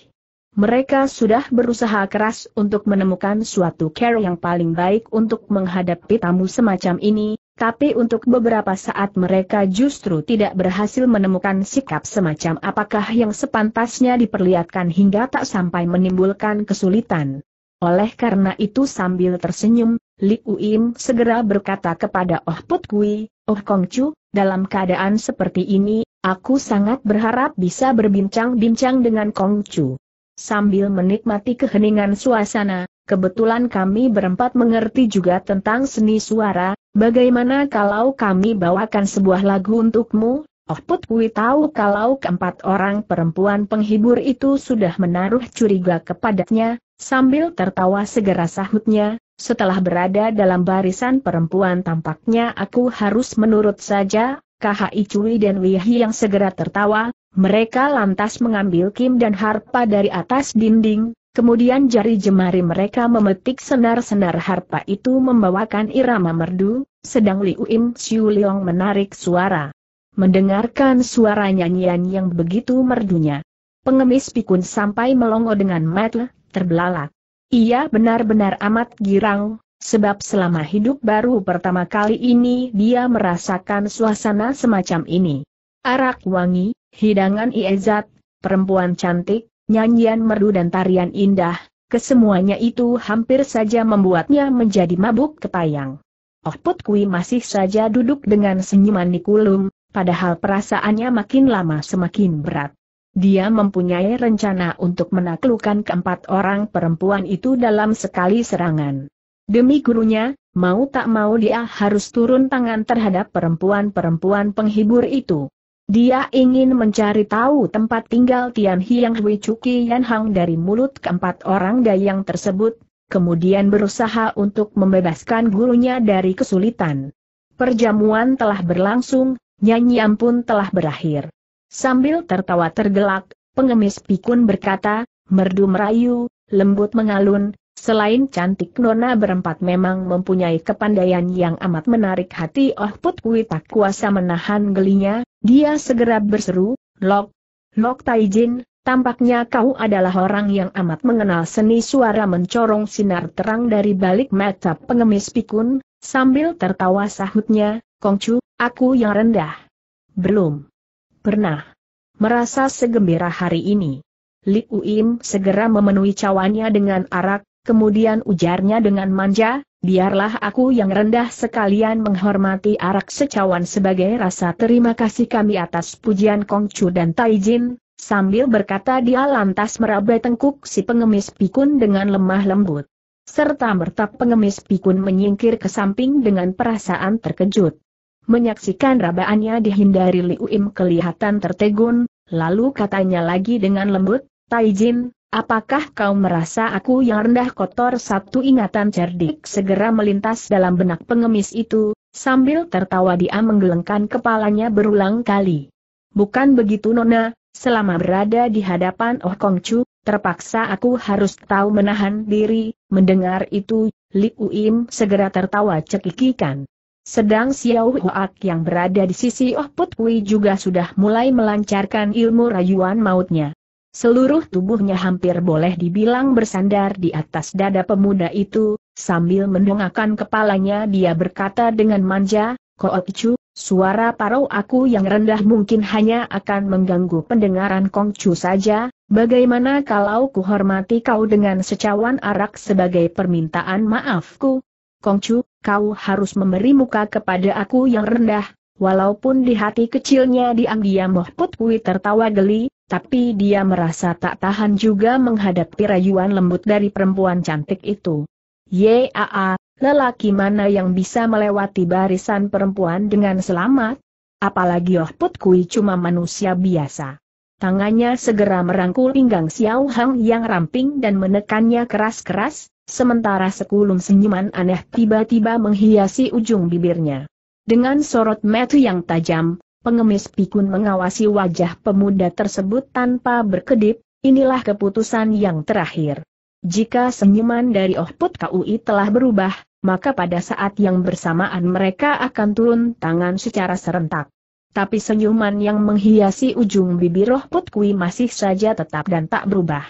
Mereka sudah berusaha keras untuk menemukan suatu care yang paling baik untuk menghadapi tamu semacam ini, tapi untuk beberapa saat mereka justru tidak berhasil menemukan sikap semacam apakah yang sepantasnya diperlihatkan hingga tak sampai menimbulkan kesulitan. Oleh karena itu sambil tersenyum, Li Uim segera berkata kepada Oh Put Kui, Oh Kong Chu, dalam keadaan seperti ini, aku sangat berharap bisa berbincang-bincang dengan Kong Chu. Sambil menikmati keheningan suasana, kebetulan kami berempat mengerti juga tentang seni suara, bagaimana kalau kami bawakan sebuah lagu untukmu? Oh Put Kui tahu kalau keempat orang perempuan penghibur itu sudah menaruh curiga kepadanya, sambil tertawa segera sahutnya, setelah berada dalam barisan perempuan tampaknya aku harus menurut saja, KHI Cui dan Wihi yang segera tertawa, mereka lantas mengambil Kim dan Harpa dari atas dinding, kemudian jari jemari mereka memetik senar-senar Harpa itu membawakan irama merdu, sedang Liu Im Siu Leong menarik suara. Mendengarkan suara nyanyian yang begitu merdunya. Pengemis pikun sampai melongo dengan mata terbelalak. Ia benar-benar amat girang, Sebab selama hidup baru pertama kali ini dia merasakan suasana semacam ini. Arak wangi, hidangan iezat, perempuan cantik, nyanyian merdu dan tarian indah, kesemuanya itu hampir saja membuatnya menjadi mabuk kepayang. Oh Put Kui masih saja duduk dengan senyuman Nikulum, padahal perasaannya makin lama semakin berat. Dia mempunyai rencana untuk menaklukkan keempat orang perempuan itu dalam sekali serangan. Demi gurunya, mau tak mau dia harus turun tangan terhadap perempuan-perempuan penghibur itu. Dia ingin mencari tahu tempat tinggal Tian Hiang Hui Chuki Yan Hang dari mulut keempat orang dayang tersebut, kemudian berusaha untuk membebaskan gurunya dari kesulitan. Perjamuan telah berlangsung, nyanyian pun telah berakhir. Sambil tertawa tergelak, pengemis pikun berkata, merdu merayu, lembut mengalun, Selain cantik Nona berempat memang mempunyai kepandaian yang amat menarik hati Oh Put Kui tak kuasa menahan gelinya, dia segera berseru, Lok, Lok Taijin, tampaknya kau adalah orang yang amat mengenal seni suara mencorong sinar terang dari balik mata pengemis pikun, sambil tertawa sahutnya, Kongcu, aku yang rendah. Belum. Pernah. Merasa segembira hari ini. Li Uim segera memenuhi cawannya dengan arak, Kemudian ujarnya dengan manja, biarlah aku yang rendah sekalian menghormati arak secawan sebagai rasa terima kasih kami atas pujian Kongcu dan Taijin, sambil berkata dia lantas meraba tengkuk si pengemis pikun dengan lemah lembut. Serta mertap pengemis pikun menyingkir ke samping dengan perasaan terkejut. Menyaksikan rabaannya dihindari Liu Im kelihatan tertegun, lalu katanya lagi dengan lembut, Taijin, Apakah kau merasa aku yang rendah kotor? Satu ingatan cerdik segera melintas dalam benak pengemis itu, sambil tertawa dia menggelengkan kepalanya berulang kali. Bukan begitu Nona, selama berada di hadapan Oh Kong Chu, terpaksa aku harus tahu menahan diri, mendengar itu, Li Uim segera tertawa cekikikan. Sedang Xiao Huak yang berada di sisi Oh Put Kui juga sudah mulai melancarkan ilmu rayuan mautnya. Seluruh tubuhnya hampir boleh dibilang bersandar di atas dada pemuda itu, sambil mendongakkan kepalanya dia berkata dengan manja, Kookcu, suara parau aku yang rendah mungkin hanya akan mengganggu pendengaran Kongcu saja, bagaimana kalau ku hormati kau dengan secawan arak sebagai permintaan maafku? Kongcu, kau harus memberi muka kepada aku yang rendah, walaupun di hati kecilnya diam-diam Mohput Pui tertawa geli, tapi dia merasa tak tahan juga menghadapi rayuan lembut dari perempuan cantik itu. Yaa, lelaki mana yang bisa melewati barisan perempuan dengan selamat? Apalagi Oh Put Kui cuma manusia biasa. Tangannya segera merangkul pinggang Xiao Hang yang ramping dan menekannya keras-keras, sementara sekulum senyuman aneh tiba-tiba menghiasi ujung bibirnya. Dengan sorot mata yang tajam, Pengemis pikun mengawasi wajah pemuda tersebut tanpa berkedip, inilah keputusan yang terakhir. Jika senyuman dari Ohput KUI telah berubah, maka pada saat yang bersamaan mereka akan turun tangan secara serentak. Tapi senyuman yang menghiasi ujung bibir Ohput Kui masih saja tetap dan tak berubah.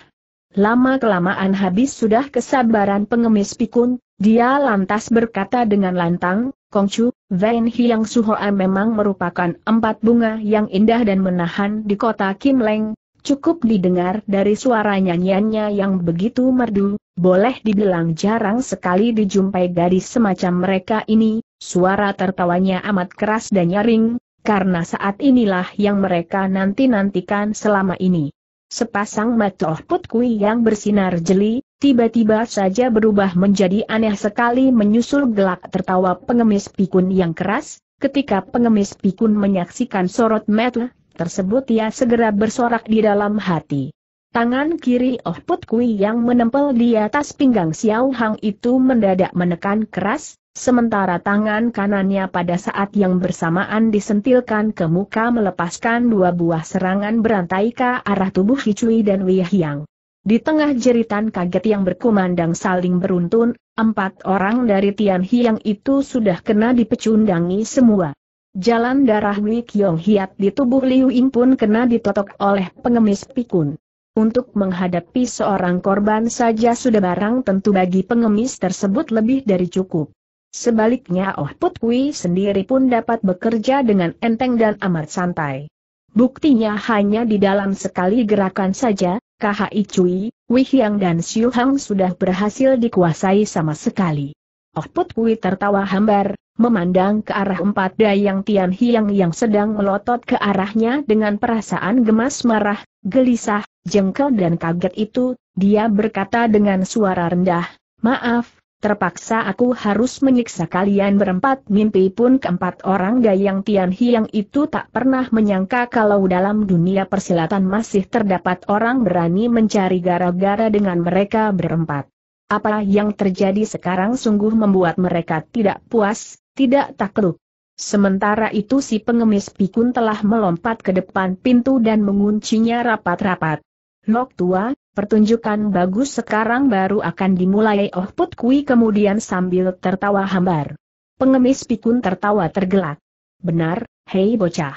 Lama-kelamaan habis sudah kesabaran pengemis pikun, dia lantas berkata dengan lantang, Kongcu, Vain Hiang Suhoan memang merupakan empat bunga yang indah dan menahan di kota Kim Leng, cukup didengar dari suara nyanyiannya yang begitu merdu, boleh dibilang jarang sekali dijumpai gadis semacam mereka ini, suara tertawanya amat keras dan nyaring, karena saat inilah yang mereka nanti-nantikan selama ini. Sepasang matoh putkui yang bersinar jeli, tiba-tiba saja berubah menjadi aneh sekali menyusul gelak tertawa pengemis pikun yang keras, ketika pengemis pikun menyaksikan sorot mata tersebut ia segera bersorak di dalam hati. Tangan kiri Oh Put Kui yang menempel di atas pinggang Xiao Hang itu mendadak menekan keras, sementara tangan kanannya pada saat yang bersamaan disentilkan ke muka melepaskan dua buah serangan berantai ke arah tubuh Hicui dan Wei Hiang. Di tengah jeritan kaget yang berkumandang saling beruntun, empat orang dari Tian Hiang itu sudah kena dipecundangi semua. Jalan darah Wei Kiong Hiat di tubuh Liu Ying pun kena ditotok oleh pengemis pikun. Untuk menghadapi seorang korban saja sudah barang tentu bagi pengemis tersebut lebih dari cukup. Sebaliknya Oh Put Kui sendiri pun dapat bekerja dengan enteng dan amat santai. Buktinya hanya di dalam sekali gerakan saja, Kahai Cui, Wihyang dan Xiu Hang sudah berhasil dikuasai sama sekali. Oh Put Kui tertawa hambar, memandang ke arah empat dayang Tian Hiang yang sedang melotot ke arahnya dengan perasaan gemas marah, gelisah, jengkel dan kaget itu, dia berkata dengan suara rendah, Maaf, Terpaksa aku harus menyiksa kalian berempat mimpi pun keempat orang Gayang Tian Hiang itu tak pernah menyangka kalau dalam dunia persilatan masih terdapat orang berani mencari gara-gara dengan mereka berempat. Apa yang terjadi sekarang sungguh membuat mereka tidak puas, tidak takluk. Sementara itu si pengemis pikun telah melompat ke depan pintu dan menguncinya rapat-rapat. Lok tua, pertunjukan bagus sekarang baru akan dimulai Oh Put Kui kemudian sambil tertawa hambar. Pengemis pikun tertawa tergelak. Benar, hei bocah.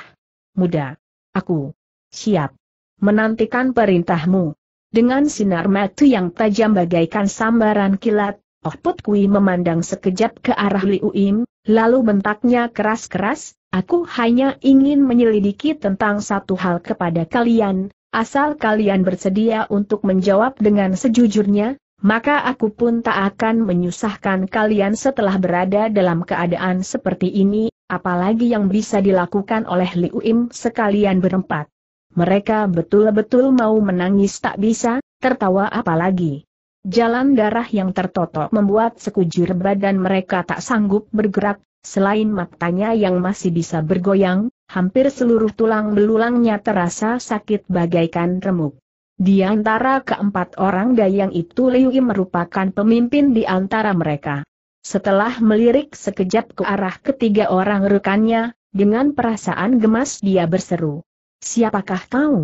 Muda. Aku. Siap. Menantikan perintahmu. Dengan sinar mata yang tajam bagaikan sambaran kilat, Oh Put Kui memandang sekejap ke arah Liu Im, lalu bentaknya keras-keras, aku hanya ingin menyelidiki tentang satu hal kepada kalian, Asal kalian bersedia untuk menjawab dengan sejujurnya, maka aku pun tak akan menyusahkan kalian setelah berada dalam keadaan seperti ini, apalagi yang bisa dilakukan oleh Liu Im sekalian berempat. Mereka betul-betul mau menangis tak bisa, tertawa apalagi. Jalan darah yang tertotok membuat sekujur badan mereka tak sanggup bergerak, selain matanya yang masih bisa bergoyang, hampir seluruh tulang belulangnya terasa sakit bagaikan remuk. Di antara keempat orang dayang itu Liu Yi merupakan pemimpin di antara mereka. Setelah melirik sekejap ke arah ketiga orang rekannya, dengan perasaan gemas dia berseru. Siapakah kau?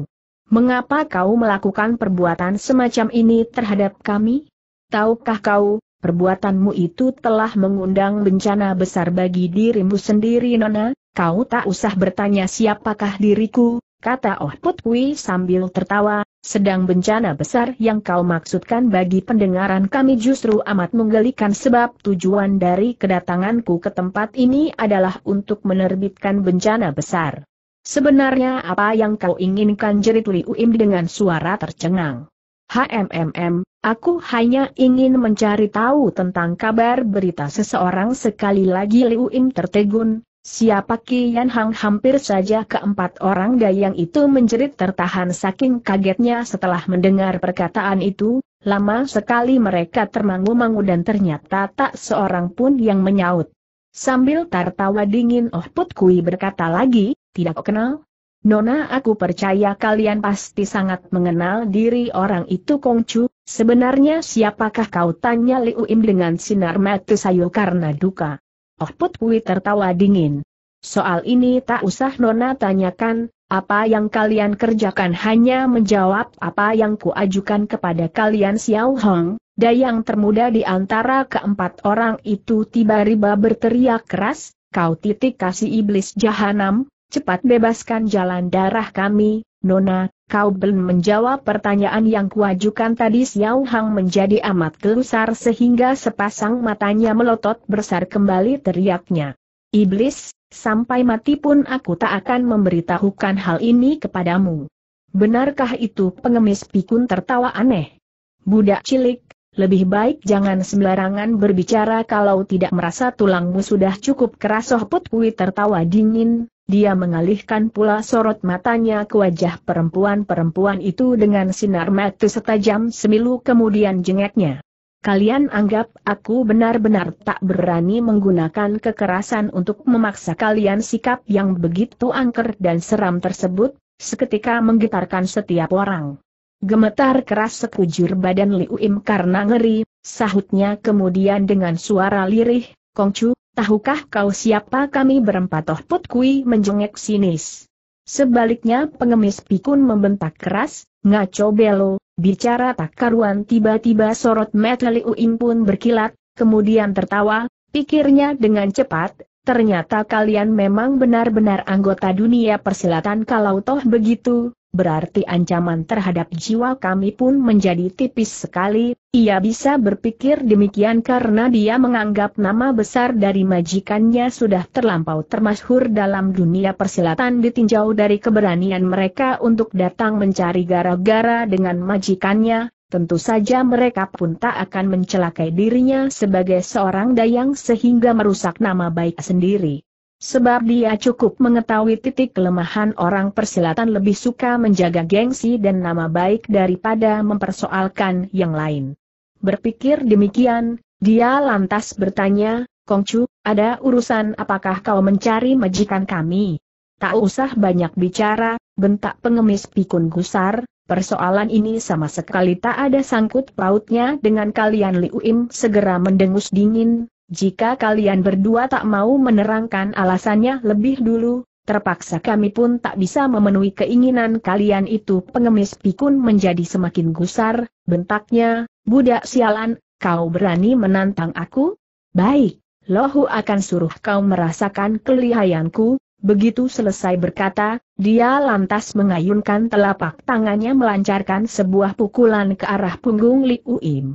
Mengapa kau melakukan perbuatan semacam ini terhadap kami? Tahukah kau, perbuatanmu itu telah mengundang bencana besar bagi dirimu sendiri Nona? kau tak usah bertanya siapakah diriku, kata Oh Put sambil tertawa, sedang bencana besar yang kau maksudkan bagi pendengaran kami justru amat menggelikan sebab tujuan dari kedatanganku ke tempat ini adalah untuk menerbitkan bencana besar. Sebenarnya apa yang kau inginkan jerit Li Uim dengan suara tercengang. HMMM, aku hanya ingin mencari tahu tentang kabar berita seseorang sekali lagi Liu Im tertegun, Siapa Kian Hang hampir saja keempat orang dayang itu menjerit tertahan saking kagetnya setelah mendengar perkataan itu, lama sekali mereka termangu-mangu dan ternyata tak seorang pun yang menyaut. Sambil tertawa dingin Oh Put Kui berkata lagi, tidak kenal? Nona aku percaya kalian pasti sangat mengenal diri orang itu Kongcu, sebenarnya siapakah kau tanya Liu Im dengan sinar mata sayu karena duka. Oh Put Kui tertawa dingin. Soal ini tak usah Nona tanyakan, apa yang kalian kerjakan hanya menjawab apa yang kuajukan kepada kalian Xiao Hong, dayang termuda di antara keempat orang itu tiba-tiba berteriak keras, kau titik kasih iblis jahanam, cepat bebaskan jalan darah kami, Nona, Kau belum menjawab pertanyaan yang kuajukan tadi Xiao Hang menjadi amat gelusar sehingga sepasang matanya melotot besar kembali teriaknya. Iblis, sampai mati pun aku tak akan memberitahukan hal ini kepadamu. Benarkah itu pengemis pikun tertawa aneh? Budak cilik, lebih baik jangan sembarangan berbicara kalau tidak merasa tulangmu sudah cukup keras Oh Put tertawa dingin, dia mengalihkan pula sorot matanya ke wajah perempuan-perempuan itu dengan sinar mata setajam semilu kemudian jengeknya. Kalian anggap aku benar-benar tak berani menggunakan kekerasan untuk memaksa kalian sikap yang begitu angker dan seram tersebut, seketika menggetarkan setiap orang. Gemetar keras sekujur badan Liu Im karena ngeri, sahutnya kemudian dengan suara lirih, Kongcu, tahukah kau siapa kami berempat toh Put Kui menjengek sinis. Sebaliknya pengemis pikun membentak keras, ngaco belo, bicara tak karuan tiba-tiba sorot mata Liu Im pun berkilat, kemudian tertawa, pikirnya dengan cepat, ternyata kalian memang benar-benar anggota dunia persilatan kalau toh begitu, berarti ancaman terhadap jiwa kami pun menjadi tipis sekali, ia bisa berpikir demikian karena dia menganggap nama besar dari majikannya sudah terlampau termasyhur dalam dunia persilatan ditinjau dari keberanian mereka untuk datang mencari gara-gara dengan majikannya, tentu saja mereka pun tak akan mencelakai dirinya sebagai seorang dayang sehingga merusak nama baik sendiri. Sebab dia cukup mengetahui titik kelemahan orang persilatan lebih suka menjaga gengsi dan nama baik daripada mempersoalkan yang lain. Berpikir demikian, dia lantas bertanya, Kongcu, ada urusan apakah kau mencari majikan kami? Tak usah banyak bicara, bentak pengemis pikun gusar, persoalan ini sama sekali tak ada sangkut pautnya dengan kalian Liuim segera mendengus dingin, jika kalian berdua tak mau menerangkan alasannya lebih dulu, terpaksa kami pun tak bisa memenuhi keinginan kalian itu. Pengemis pikun menjadi semakin gusar, bentaknya, budak sialan, kau berani menantang aku? Baik, Lohu akan suruh kau merasakan kelihayanku, Begitu selesai berkata, dia lantas mengayunkan telapak tangannya melancarkan sebuah pukulan ke arah punggung Liu Uim.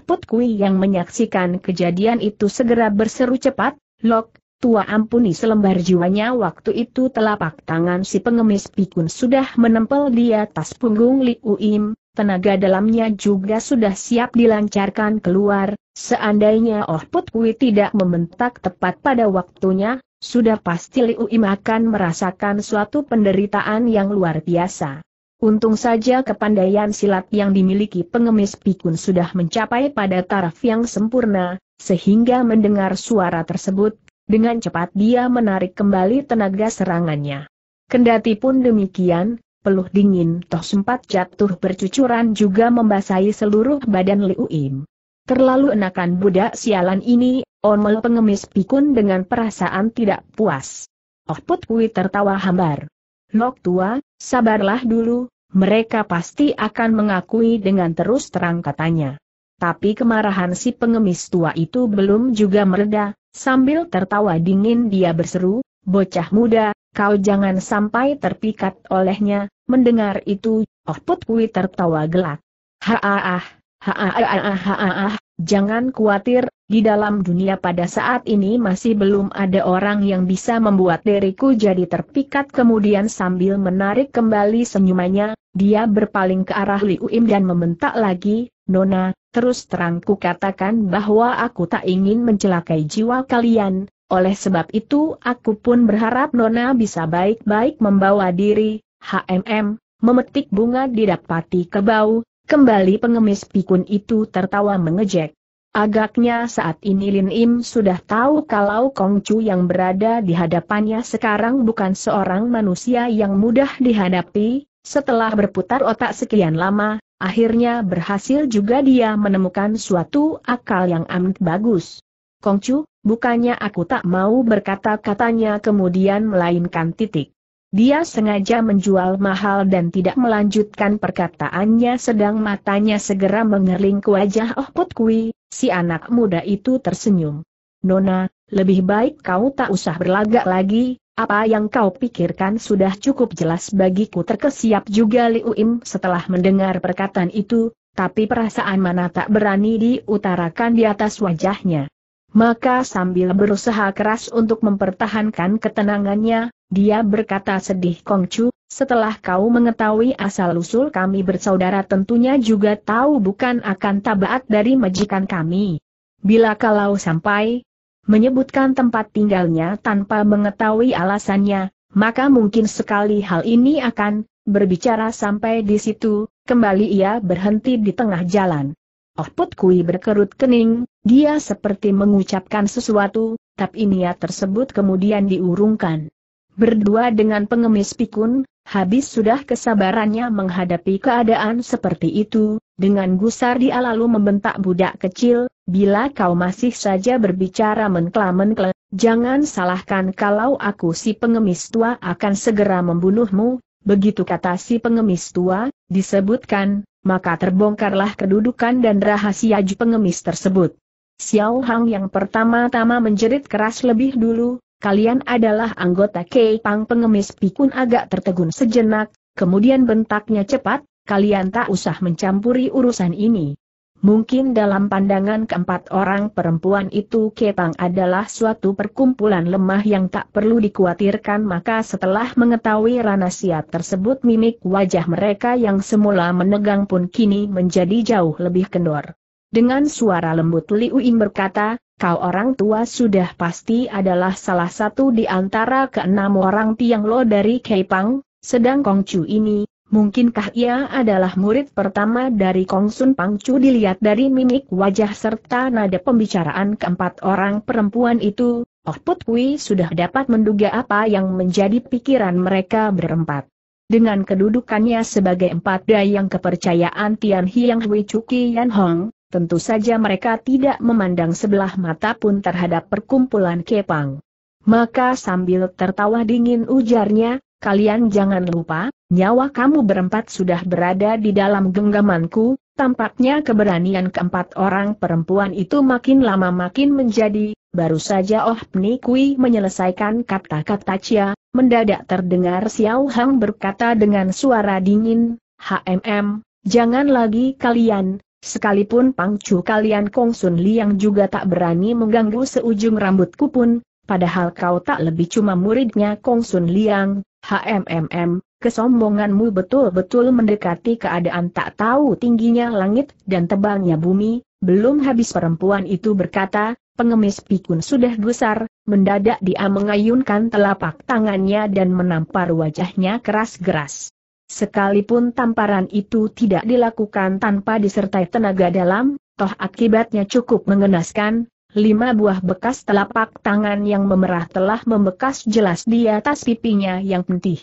Put Kui yang menyaksikan kejadian itu segera berseru cepat, Lok, tua ampuni selembar jiwanya waktu itu telapak tangan si pengemis pikun sudah menempel di atas punggung Liu Im, tenaga dalamnya juga sudah siap dilancarkan keluar, seandainya Oh Put Kui tidak membentak tepat pada waktunya, sudah pasti Liu Im akan merasakan suatu penderitaan yang luar biasa. Untung saja kepandaian silat yang dimiliki pengemis pikun sudah mencapai pada taraf yang sempurna, sehingga mendengar suara tersebut, dengan cepat dia menarik kembali tenaga serangannya. Kendati pun demikian, peluh dingin toh sempat jatuh bercucuran juga membasahi seluruh badan Liu Im. Terlalu enakan budak sialan ini, omel pengemis pikun dengan perasaan tidak puas. Oh Put tertawa hambar. Lok tua, sabarlah dulu, mereka pasti akan mengakui dengan terus terang katanya. Tapi kemarahan si pengemis tua itu belum juga mereda, sambil tertawa dingin dia berseru, bocah muda, kau jangan sampai terpikat olehnya, mendengar itu, Oh Put tertawa gelak. Haaah, haaah, haaah, haaah, Jangan khawatir, di dalam dunia pada saat ini masih belum ada orang yang bisa membuat diriku jadi terpikat kemudian sambil menarik kembali senyumannya, dia berpaling ke arah Liuim dan meminta lagi, Nona, terus terangku katakan bahwa aku tak ingin mencelakai jiwa kalian, oleh sebab itu aku pun berharap Nona bisa baik-baik membawa diri, HMM, memetik bunga didapati kebau, Kembali pengemis pikun itu tertawa mengejek. Agaknya saat ini Lin Im sudah tahu kalau Kong Chu yang berada di hadapannya sekarang bukan seorang manusia yang mudah dihadapi, setelah berputar otak sekian lama, akhirnya berhasil juga dia menemukan suatu akal yang amat bagus. Kong Chu, bukannya aku tak mau berkata-katanya kemudian melainkan titik. Dia sengaja menjual mahal dan tidak melanjutkan perkataannya sedang matanya segera mengerling ke wajah Oh Put Kui, si anak muda itu tersenyum. Nona, lebih baik kau tak usah berlagak lagi, apa yang kau pikirkan sudah cukup jelas bagiku terkesiap juga Liu Im setelah mendengar perkataan itu, tapi perasaan mana tak berani diutarakan di atas wajahnya. Maka sambil berusaha keras untuk mempertahankan ketenangannya, dia berkata sedih Kongcu, setelah kau mengetahui asal-usul kami bersaudara tentunya juga tahu bukan akan tabaat dari majikan kami. Bila kalau sampai menyebutkan tempat tinggalnya tanpa mengetahui alasannya, maka mungkin sekali hal ini akan berbicara sampai di situ, kembali ia berhenti di tengah jalan. Oh Put Kui berkerut kening, dia seperti mengucapkan sesuatu, tapi niat tersebut kemudian diurungkan. Berdua dengan pengemis pikun, habis sudah kesabarannya menghadapi keadaan seperti itu, dengan gusar dia lalu membentak budak kecil, bila kau masih saja berbicara menkla-menkla, jangan salahkan kalau aku si pengemis tua akan segera membunuhmu, begitu kata si pengemis tua, disebutkan, maka terbongkarlah kedudukan dan rahasia pengemis tersebut. Xiao Hang yang pertama-tama menjerit keras lebih dulu, kalian adalah anggota Kepang pengemis pikun agak tertegun sejenak, kemudian bentaknya cepat, kalian tak usah mencampuri urusan ini. Mungkin dalam pandangan keempat orang perempuan itu Kepang adalah suatu perkumpulan lemah yang tak perlu dikhawatirkan maka setelah mengetahui rahasia tersebut mimik wajah mereka yang semula menegang pun kini menjadi jauh lebih kendor. Dengan suara lembut Liu Ying berkata, kau orang tua sudah pasti adalah salah satu di antara keenam orang Tiang Lo dari Keipang, sedang Kong Chu ini, mungkinkah ia adalah murid pertama dari Kong Sun Pang Chu dilihat dari mimik wajah serta nada pembicaraan keempat orang perempuan itu, Oh Put Kui sudah dapat menduga apa yang menjadi pikiran mereka berempat. Dengan kedudukannya sebagai empat dayang kepercayaan Tian Hiang Hui Cuki Yan Hong, tentu saja mereka tidak memandang sebelah mata pun terhadap perkumpulan Kepang. Maka sambil tertawa dingin ujarnya, kalian jangan lupa, nyawa kamu berempat sudah berada di dalam genggamanku, tampaknya keberanian keempat orang perempuan itu makin lama makin menjadi, baru saja Oh Pnikui menyelesaikan kata-kata Cia, mendadak terdengar Xiao Hang berkata dengan suara dingin, HMM, jangan lagi kalian, Sekalipun pangcu kalian Kong Sun Liang juga tak berani mengganggu seujung rambutku pun, padahal kau tak lebih cuma muridnya Kong Sun Liang, HMMM, kesombonganmu betul-betul mendekati keadaan tak tahu tingginya langit dan tebalnya bumi, belum habis perempuan itu berkata, pengemis pikun sudah besar. mendadak dia mengayunkan telapak tangannya dan menampar wajahnya keras-geras. Sekalipun tamparan itu tidak dilakukan tanpa disertai tenaga dalam, toh akibatnya cukup mengenaskan, lima buah bekas telapak tangan yang memerah telah membekas jelas di atas pipinya yang pentih.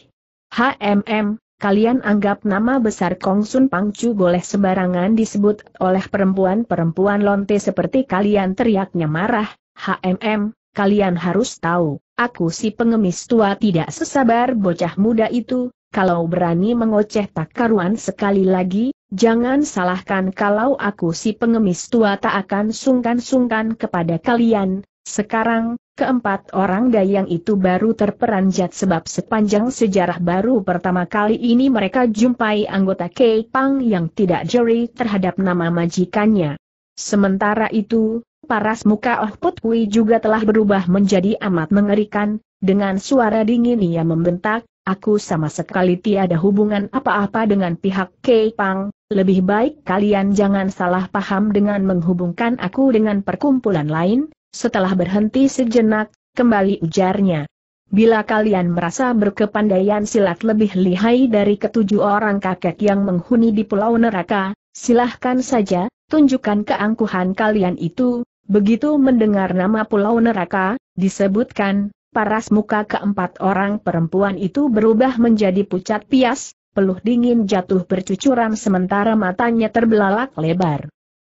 HMM, kalian anggap nama besar Kong Pang Pangcu boleh sembarangan disebut oleh perempuan-perempuan lonte seperti kalian teriaknya marah, HMM, kalian harus tahu, aku si pengemis tua tidak sesabar bocah muda itu, kalau berani mengoceh tak karuan sekali lagi, jangan salahkan kalau aku si pengemis tua tak akan sungkan-sungkan kepada kalian. Sekarang, keempat orang dayang itu baru terperanjat sebab sepanjang sejarah baru pertama kali ini mereka jumpai anggota Kei Pang yang tidak jeri terhadap nama majikannya. Sementara itu, paras muka Oh Put Kui juga telah berubah menjadi amat mengerikan, dengan suara dingin ia membentak, Aku sama sekali tiada hubungan apa-apa dengan pihak Kepang. lebih baik kalian jangan salah paham dengan menghubungkan aku dengan perkumpulan lain, setelah berhenti sejenak, kembali ujarnya. Bila kalian merasa berkepandaian silat lebih lihai dari ketujuh orang kakek yang menghuni di Pulau Neraka, silahkan saja, tunjukkan keangkuhan kalian itu. Begitu mendengar nama Pulau Neraka, disebutkan, paras muka keempat orang perempuan itu berubah menjadi pucat pias, peluh dingin jatuh bercucuran sementara matanya terbelalak lebar.